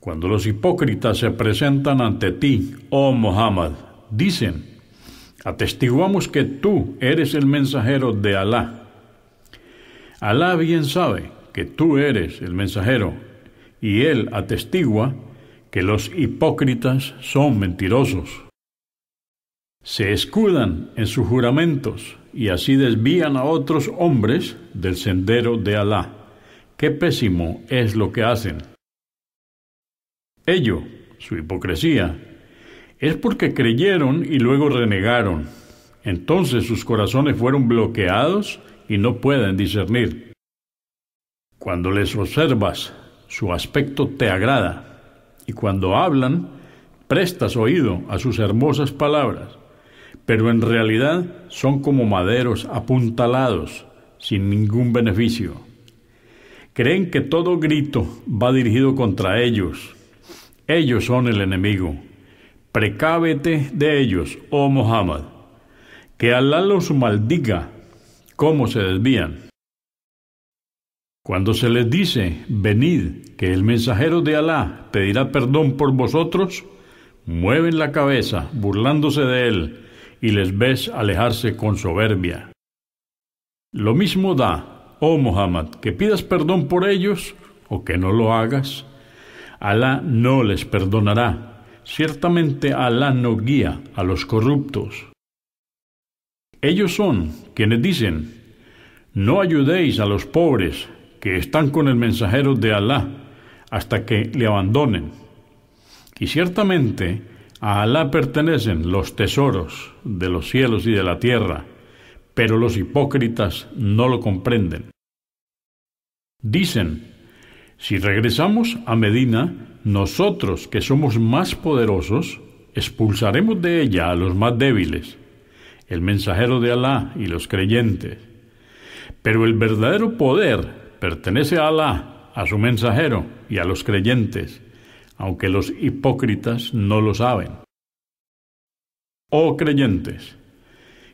Cuando los hipócritas se presentan ante ti, oh Muhammad, dicen, atestiguamos que tú eres el mensajero de Alá. Alá bien sabe que tú eres el mensajero, y él atestigua que los hipócritas son mentirosos. Se escudan en sus juramentos y así desvían a otros hombres del sendero de Alá. Qué pésimo es lo que hacen. Ello, su hipocresía, es porque creyeron y luego renegaron. Entonces sus corazones fueron bloqueados y no pueden discernir. Cuando les observas, su aspecto te agrada, y cuando hablan, prestas oído a sus hermosas palabras pero en realidad son como maderos apuntalados, sin ningún beneficio. Creen que todo grito va dirigido contra ellos. Ellos son el enemigo. Precábete de ellos, oh Muhammad. Que Alá los maldiga, cómo se desvían. Cuando se les dice, venid, que el mensajero de Alá pedirá perdón por vosotros, mueven la cabeza, burlándose de él, y les ves alejarse con soberbia. Lo mismo da, oh Muhammad, que pidas perdón por ellos o que no lo hagas. Alá no les perdonará. Ciertamente Alá no guía a los corruptos. Ellos son quienes dicen, no ayudéis a los pobres que están con el mensajero de Alá hasta que le abandonen. Y ciertamente a Alá pertenecen los tesoros de los cielos y de la tierra, pero los hipócritas no lo comprenden. Dicen, si regresamos a Medina, nosotros que somos más poderosos, expulsaremos de ella a los más débiles, el mensajero de Alá y los creyentes. Pero el verdadero poder pertenece a Alá, a su mensajero y a los creyentes aunque los hipócritas no lo saben. Oh creyentes,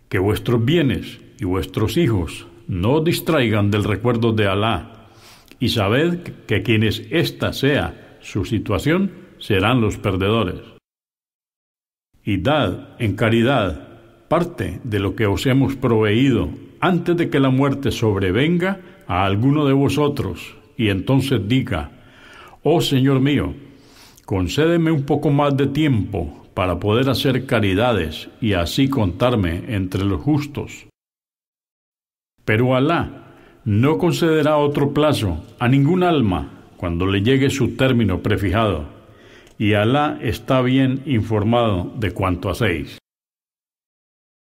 que vuestros bienes y vuestros hijos no distraigan del recuerdo de Alá, y sabed que quienes ésta sea su situación serán los perdedores. Y dad en caridad parte de lo que os hemos proveído antes de que la muerte sobrevenga a alguno de vosotros, y entonces diga, Oh Señor mío, Concédeme un poco más de tiempo para poder hacer caridades y así contarme entre los justos. Pero Alá no concederá otro plazo a ningún alma cuando le llegue su término prefijado, y Alá está bien informado de cuanto hacéis.